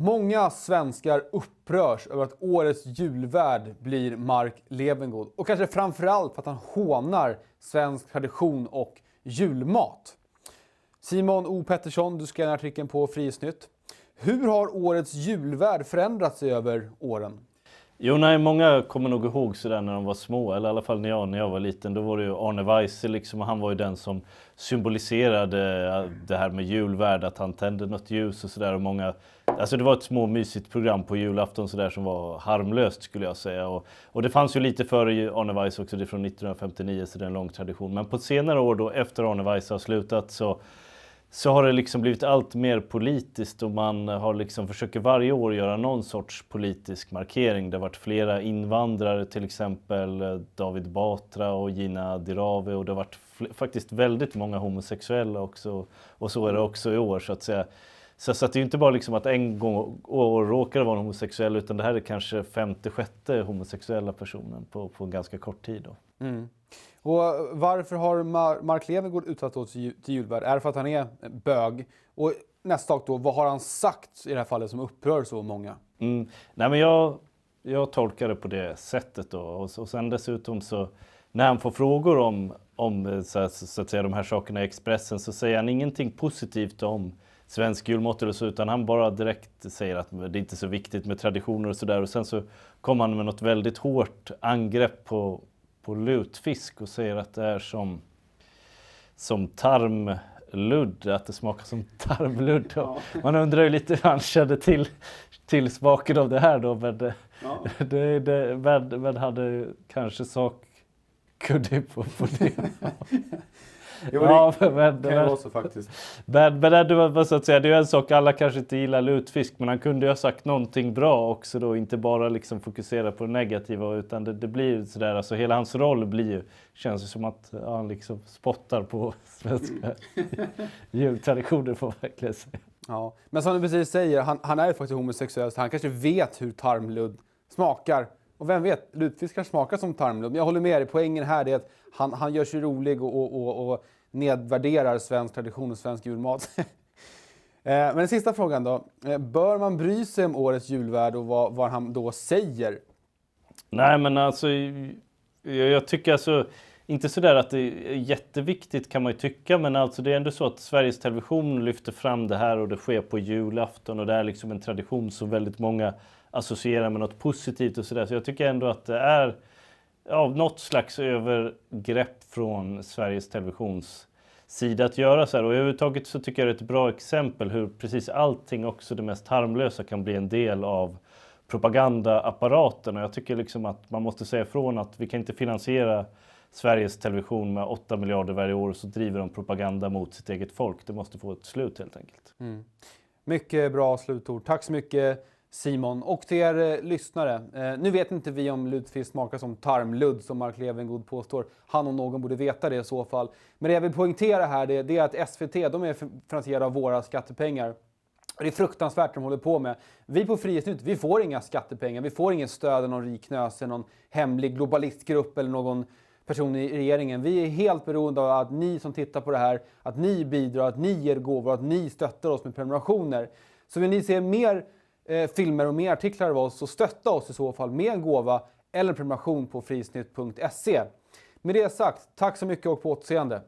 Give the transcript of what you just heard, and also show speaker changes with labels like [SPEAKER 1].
[SPEAKER 1] Många svenskar upprörs över att årets julvärd blir Mark Levengood och kanske framförallt för att han hånar svensk tradition och julmat. Simon O Pettersson, du skrev artikeln på Frihetsnytt. Hur har årets julvärd förändrats över åren? Jo, nej, många kommer nog ihåg sådär
[SPEAKER 2] när de var små, eller i alla fall när jag, när jag var liten. Då var det ju Arne Weise liksom, och han var ju den som symboliserade det här med julvärd, att han tände något ljus och sådär. Och många Alltså det var ett små mysigt program på julafton sådär som var harmlöst skulle jag säga. Och, och det fanns ju lite före Arne Arneweis också, det är från 1959 så det är en lång tradition. Men på senare år då efter Arne Arneweis har slutat så så har det liksom blivit allt mer politiskt och man har liksom försöker varje år göra någon sorts politisk markering. Det har varit flera invandrare, till exempel eh, David Batra och Gina Dirave och det har varit faktiskt väldigt många homosexuella också. Och så är det också i år så att säga. Så, så att det är ju inte bara liksom att en gång och, och råkar vara en homosexuell utan det här är kanske femte, sjätte homosexuella personen på, på en ganska kort tid. Då.
[SPEAKER 1] Mm. Och varför har Mark Levengood utsatts till, till julvärd? Är det för att han är bög? Och nästa sak då, vad har han sagt i det här fallet som upprör så många?
[SPEAKER 2] Mm. Nej, men jag, jag tolkar det på det sättet. Då. Och, och sen dessutom så när han får frågor om, om eh, så, så, att säga, de här sakerna i Expressen så säger han ingenting positivt om svensk eller så utan han bara direkt säger att det är inte är så viktigt med traditioner och sådär. Och sen så kom han med något väldigt hårt angrepp på, på lutfisk och säger att det är som, som tarmludd, att det smakar som tarmludd. Ja. Man undrar ju lite hur han kände till, till smaken av det här då. Men, ja. det, det, men, men hade kanske sakkunnig på, på det. Jo, ja, det men, kan ju vara så faktiskt. Men, men ändå, att säga, det är ju en sak, alla kanske inte gillar lutfisk men han kunde ju ha sagt någonting bra också då, inte bara liksom fokusera på det negativa utan det, det blir ju sådär, alltså hela hans roll blir ju, känns ju som att ja, han liksom spottar på svenska
[SPEAKER 1] jultraditioner får man verkligen säga. Ja, men som du precis säger, han, han är ju faktiskt homosexuell så han kanske vet hur tarmludd smakar. Och vem vet, lutfiskar smakar som tarmludd. Men jag håller med dig, poängen här är att han, han gör sig rolig och, och, och, och nedvärderar svensk tradition och svensk julmat. Eh, men den sista frågan då. Eh, bör man bry sig om årets julvärd och vad, vad han då säger? Nej, men alltså
[SPEAKER 2] jag, jag tycker alltså inte sådär att det är jätteviktigt kan man ju tycka, men alltså det är ändå så att Sveriges Television lyfter fram det här och det sker på julafton och det är liksom en tradition som väldigt många associerar med något positivt och sådär. Så jag tycker ändå att det är ja, något slags övergrepp från Sveriges Televisions sida att göra så här. Och överhuvudtaget så tycker jag det är ett bra exempel hur precis allting, också det mest harmlösa, kan bli en del av propagandaapparaten. Och jag tycker liksom att man måste säga ifrån att vi kan inte finansiera Sveriges Television med 8 miljarder varje år och så driver de propaganda mot sitt eget folk. Det måste få ett slut helt enkelt.
[SPEAKER 1] Mm. Mycket bra slutord. Tack så mycket Simon och till er eh, lyssnare. Eh, nu vet inte vi om lutfisk smakar som tarmludd som Mark Levengood påstår. Han om någon borde veta det i så fall. Men det jag vill poängtera här det, är att SVT de är finansierade av våra skattepengar. Det är fruktansvärt de håller på med. Vi på Frihetsnytt vi får inga skattepengar. Vi får inget stöd av någon rik nöse, någon hemlig globalistgrupp eller någon person i regeringen. Vi är helt beroende av att ni som tittar på det här, att ni bidrar, att ni ger gåvor, att ni stöttar oss med prenumerationer. Så vill ni se mer eh, filmer och mer artiklar av oss så stötta oss i så fall med en gåva eller en prenumeration på frisnitt.se. Med det sagt, tack så mycket och på återseende.